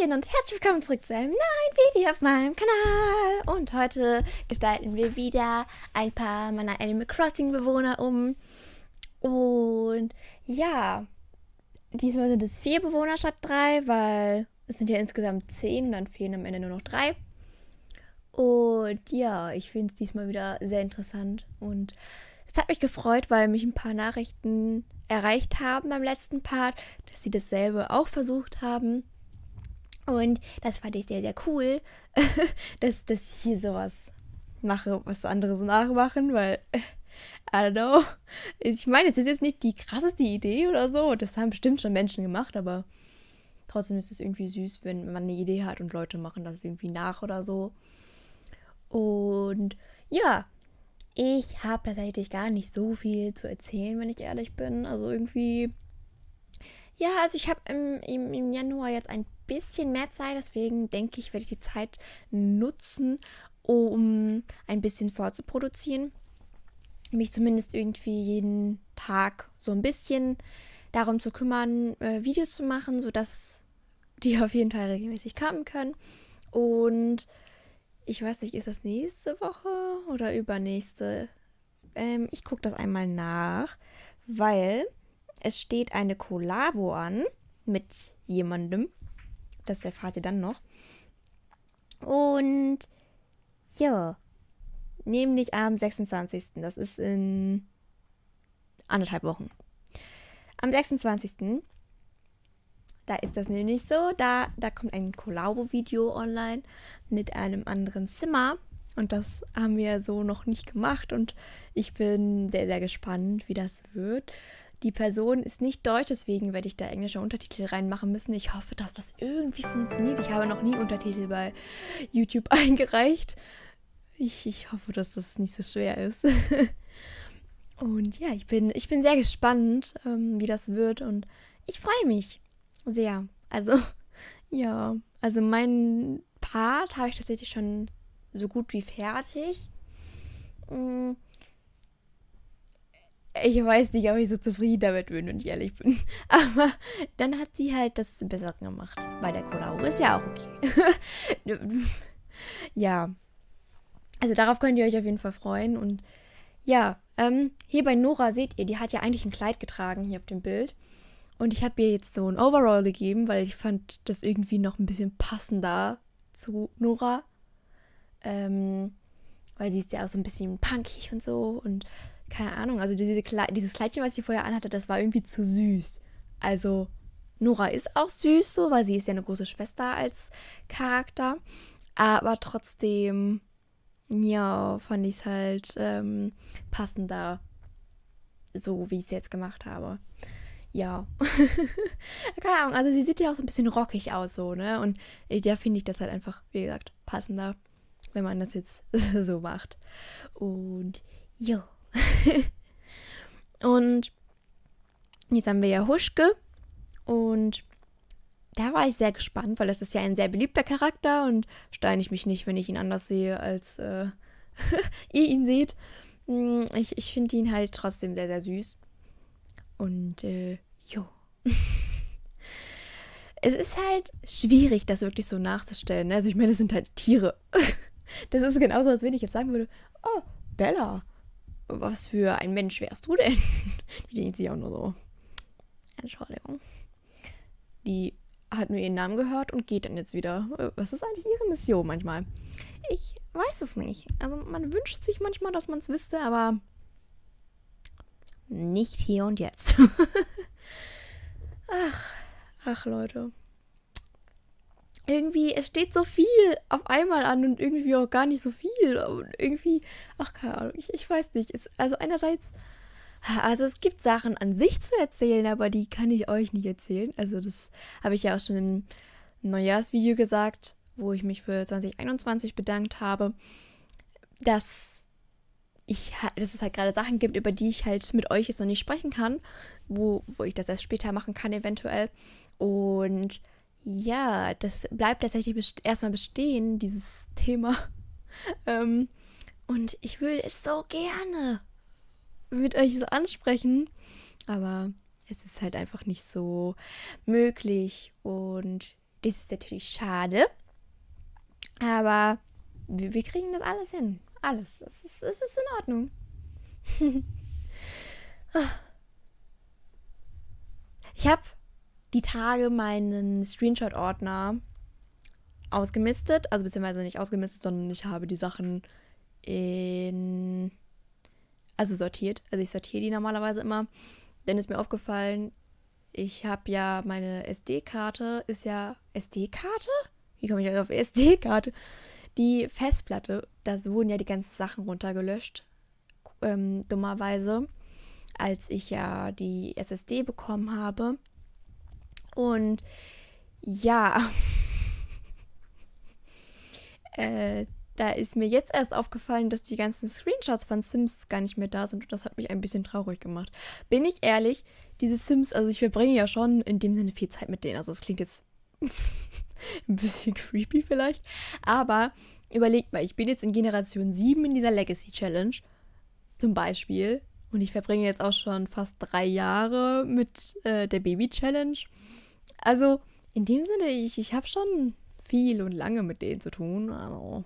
Hallöchen und herzlich willkommen zurück zu einem neuen Video auf meinem Kanal. Und heute gestalten wir wieder ein paar meiner Animal Crossing Bewohner um. Und ja, diesmal sind es vier Bewohner statt drei, weil es sind ja insgesamt zehn und dann fehlen am Ende nur noch drei. Und ja, ich finde es diesmal wieder sehr interessant und es hat mich gefreut, weil mich ein paar Nachrichten erreicht haben beim letzten Part, dass sie dasselbe auch versucht haben. Und das fand ich sehr, sehr cool, dass, dass ich hier sowas mache, was andere so nachmachen, weil, I don't know. Ich meine, es ist jetzt nicht die krasseste Idee oder so. Das haben bestimmt schon Menschen gemacht, aber trotzdem ist es irgendwie süß, wenn man eine Idee hat und Leute machen das irgendwie nach oder so. Und ja, ich habe tatsächlich gar nicht so viel zu erzählen, wenn ich ehrlich bin. Also irgendwie. Ja, also ich habe im, im, im Januar jetzt ein bisschen mehr Zeit. Deswegen denke ich, werde ich die Zeit nutzen, um ein bisschen vorzuproduzieren. Mich zumindest irgendwie jeden Tag so ein bisschen darum zu kümmern, äh, Videos zu machen, sodass die auf jeden Fall regelmäßig kommen können. Und ich weiß nicht, ist das nächste Woche oder übernächste? Ähm, ich gucke das einmal nach, weil es steht eine Kollabo an mit jemandem. Das erfahrt ihr dann noch. Und ja, nämlich am 26. Das ist in anderthalb Wochen. Am 26. Da ist das nämlich so, da, da kommt ein Kollabo-Video online mit einem anderen Zimmer. Und das haben wir so noch nicht gemacht und ich bin sehr, sehr gespannt, wie das wird die Person ist nicht deutsch, deswegen werde ich da englische Untertitel reinmachen müssen. Ich hoffe, dass das irgendwie funktioniert. Ich habe noch nie Untertitel bei YouTube eingereicht. Ich, ich hoffe, dass das nicht so schwer ist. und ja, ich bin, ich bin sehr gespannt, ähm, wie das wird und ich freue mich sehr. Also, ja, also mein Part habe ich tatsächlich schon so gut wie fertig. Mhm ich weiß nicht, ob ich so zufrieden damit bin, wenn ich ehrlich bin. Aber dann hat sie halt das besser gemacht. Bei der Kolau ist ja auch okay. ja. Also darauf könnt ihr euch auf jeden Fall freuen. Und ja, ähm, hier bei Nora seht ihr, die hat ja eigentlich ein Kleid getragen hier auf dem Bild. Und ich habe ihr jetzt so ein Overall gegeben, weil ich fand das irgendwie noch ein bisschen passender zu Nora. Ähm, weil sie ist ja auch so ein bisschen punkig und so. Und keine Ahnung, also diese Kle dieses Kleidchen, was sie vorher anhatte, das war irgendwie zu süß. Also Nora ist auch süß so, weil sie ist ja eine große Schwester als Charakter. Aber trotzdem, ja, fand ich es halt ähm, passender, so wie ich es jetzt gemacht habe. Ja. Keine Ahnung, also sie sieht ja auch so ein bisschen rockig aus, so, ne? Und da finde ich das halt einfach, wie gesagt, passender, wenn man das jetzt so macht. Und ja. und jetzt haben wir ja Huschke und da war ich sehr gespannt, weil das ist ja ein sehr beliebter Charakter und steine ich mich nicht, wenn ich ihn anders sehe, als äh, ihr ihn seht. Mm, ich, ich finde ihn halt trotzdem sehr, sehr süß. Und äh, jo. es ist halt schwierig, das wirklich so nachzustellen. Ne? Also ich meine, das sind halt Tiere. das ist genauso, als wenn ich jetzt sagen würde, oh, Bella, was für ein Mensch wärst du denn? Die denkt sich auch nur so. Entschuldigung. Die hat nur ihren Namen gehört und geht dann jetzt wieder. Was ist eigentlich ihre Mission manchmal? Ich weiß es nicht. Also man wünscht sich manchmal, dass man es wüsste, aber nicht hier und jetzt. ach, ach Leute irgendwie, es steht so viel auf einmal an und irgendwie auch gar nicht so viel. Und irgendwie, ach keine Ahnung, ich, ich weiß nicht. Es, also einerseits, also es gibt Sachen an sich zu erzählen, aber die kann ich euch nicht erzählen. Also das habe ich ja auch schon im Neujahrsvideo gesagt, wo ich mich für 2021 bedankt habe, dass ich, dass es halt gerade Sachen gibt, über die ich halt mit euch jetzt noch nicht sprechen kann, wo, wo ich das erst später machen kann eventuell. Und ja, das bleibt tatsächlich best erstmal bestehen, dieses Thema. ähm, und ich würde es so gerne mit euch so ansprechen, aber es ist halt einfach nicht so möglich und das ist natürlich schade. Aber wir, wir kriegen das alles hin. Alles. Es ist, es ist in Ordnung. Ah. ich habe die Tage meinen Screenshot-Ordner ausgemistet, also beziehungsweise nicht ausgemistet, sondern ich habe die Sachen in. Also sortiert. Also ich sortiere die normalerweise immer. Denn ist mir aufgefallen, ich habe ja meine SD-Karte, ist ja. SD-Karte? Wie komme ich jetzt auf SD-Karte? Die Festplatte, da wurden ja die ganzen Sachen runtergelöscht. Ähm, dummerweise. Als ich ja die SSD bekommen habe und ja, äh, da ist mir jetzt erst aufgefallen, dass die ganzen Screenshots von Sims gar nicht mehr da sind und das hat mich ein bisschen traurig gemacht. Bin ich ehrlich, diese Sims, also ich verbringe ja schon in dem Sinne viel Zeit mit denen. Also es klingt jetzt ein bisschen creepy vielleicht, aber überlegt mal, ich bin jetzt in Generation 7 in dieser Legacy Challenge zum Beispiel und ich verbringe jetzt auch schon fast drei Jahre mit äh, der Baby Challenge also in dem Sinne, ich, ich habe schon viel und lange mit denen zu tun. Also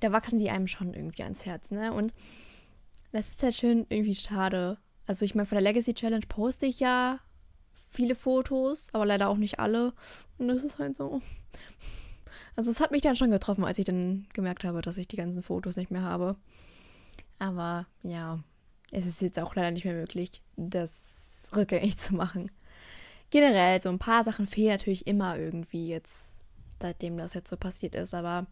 da wachsen sie einem schon irgendwie ans Herz, ne? Und das ist halt schön irgendwie schade. Also ich meine, von der Legacy Challenge poste ich ja viele Fotos, aber leider auch nicht alle. Und das ist halt so. Also es hat mich dann schon getroffen, als ich dann gemerkt habe, dass ich die ganzen Fotos nicht mehr habe. Aber ja, es ist jetzt auch leider nicht mehr möglich, das rückgängig zu machen generell so ein paar Sachen fehlen natürlich immer irgendwie jetzt, seitdem das jetzt so passiert ist. Aber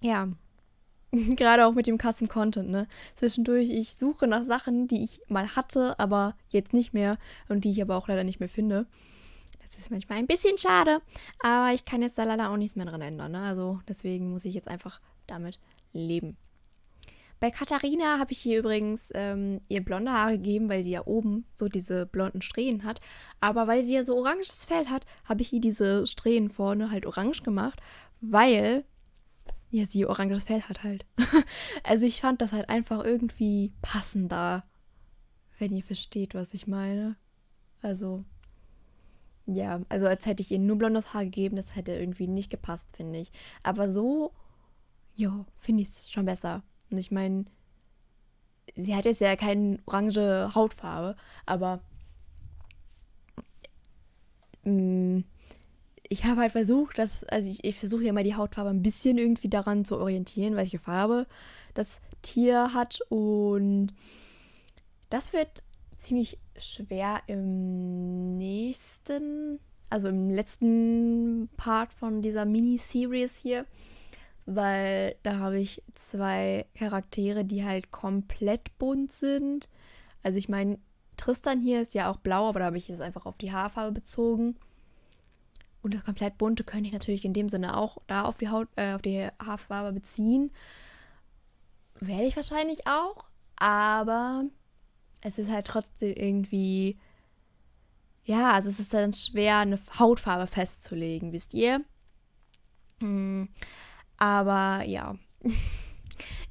ja, gerade auch mit dem Custom Content, ne? Zwischendurch, ich suche nach Sachen, die ich mal hatte, aber jetzt nicht mehr und die ich aber auch leider nicht mehr finde. Das ist manchmal ein bisschen schade, aber ich kann jetzt da leider auch nichts mehr dran ändern, ne? Also deswegen muss ich jetzt einfach damit leben. Bei Katharina habe ich hier übrigens ähm, ihr blonde Haare gegeben, weil sie ja oben so diese blonden Strähnen hat. Aber weil sie ja so oranges Fell hat, habe ich ihr diese Strähnen vorne halt orange gemacht, weil ja sie oranges Fell hat halt. also ich fand das halt einfach irgendwie passender, wenn ihr versteht, was ich meine. Also ja, also als hätte ich ihr nur blondes Haar gegeben, das hätte irgendwie nicht gepasst, finde ich. Aber so, ja, finde ich es schon besser. Und ich meine, sie hat jetzt ja keine orange Hautfarbe, aber mh, mm, ich habe halt versucht, dass, also ich, ich versuche ja mal die Hautfarbe ein bisschen irgendwie daran zu orientieren, welche Farbe das Tier hat und das wird ziemlich schwer im nächsten, also im letzten Part von dieser Miniseries hier weil da habe ich zwei Charaktere, die halt komplett bunt sind. Also ich meine, Tristan hier ist ja auch blau, aber da habe ich es einfach auf die Haarfarbe bezogen. Und das komplett bunte könnte ich natürlich in dem Sinne auch da auf die, Haut, äh, auf die Haarfarbe beziehen. Werde ich wahrscheinlich auch, aber es ist halt trotzdem irgendwie. Ja, also es ist dann schwer, eine Hautfarbe festzulegen, wisst ihr? Hm. Aber ja,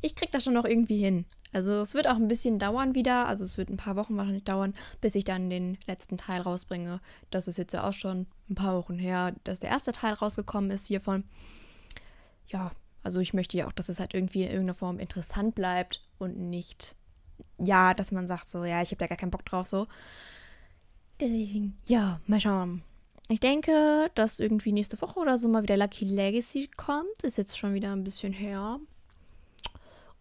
ich kriege das schon noch irgendwie hin. Also es wird auch ein bisschen dauern wieder, also es wird ein paar Wochen wahrscheinlich dauern, bis ich dann den letzten Teil rausbringe. Das ist jetzt ja auch schon ein paar Wochen her, dass der erste Teil rausgekommen ist hiervon. Ja, also ich möchte ja auch, dass es halt irgendwie in irgendeiner Form interessant bleibt und nicht, ja, dass man sagt so, ja, ich habe da gar keinen Bock drauf so. Deswegen, ja, mal schauen ich denke, dass irgendwie nächste Woche oder so mal wieder Lucky Legacy kommt. Ist jetzt schon wieder ein bisschen her.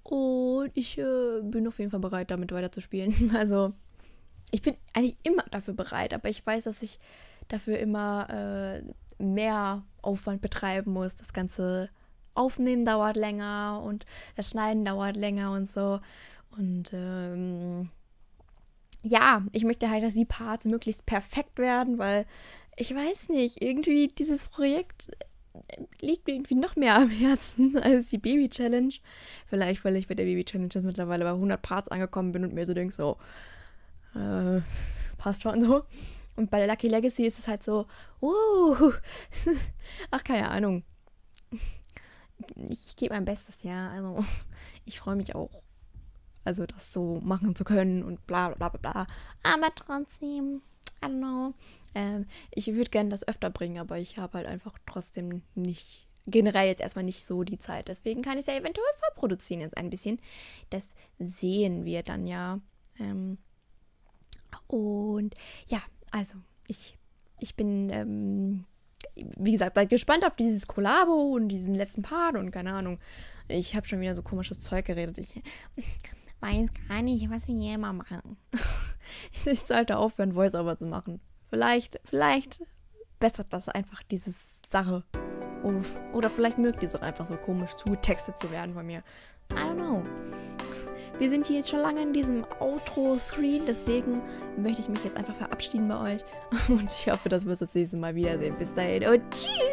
Und ich äh, bin auf jeden Fall bereit, damit weiterzuspielen. Also, ich bin eigentlich immer dafür bereit, aber ich weiß, dass ich dafür immer äh, mehr Aufwand betreiben muss. Das ganze Aufnehmen dauert länger und das Schneiden dauert länger und so. Und ähm, ja, ich möchte halt, dass die Parts möglichst perfekt werden, weil ich weiß nicht, irgendwie dieses Projekt äh, liegt mir irgendwie noch mehr am Herzen als die Baby Challenge. Vielleicht, weil ich bei der Baby Challenge jetzt mittlerweile bei 100 Parts angekommen bin und mir so denke, so, äh, passt schon so. Und bei der Lucky Legacy ist es halt so, uh, ach, keine Ahnung. Ich gebe mein Bestes, ja. Also, ich freue mich auch. Also, das so machen zu können und bla bla bla bla. Aber trotzdem, don't know. Ähm, ich würde gerne das öfter bringen, aber ich habe halt einfach trotzdem nicht, generell jetzt erstmal nicht so die Zeit. Deswegen kann ich es ja eventuell vorproduzieren jetzt ein bisschen. Das sehen wir dann ja. Ähm, und ja, also ich, ich bin, ähm, wie gesagt, seid gespannt auf dieses Kollabo und diesen letzten Part und keine Ahnung. Ich habe schon wieder so komisches Zeug geredet. Ich weiß gar nicht, was wir hier immer machen. ich sollte aufhören, Voiceover zu machen. Vielleicht, vielleicht bessert das einfach diese Sache. Uff. Oder vielleicht mögt ihr es auch einfach so komisch zugetextet zu werden von mir. I don't know. Wir sind hier jetzt schon lange in diesem Outro-Screen, deswegen möchte ich mich jetzt einfach verabschieden bei euch. Und ich hoffe, dass wir uns das nächste Mal wiedersehen. Bis dahin und tschüss!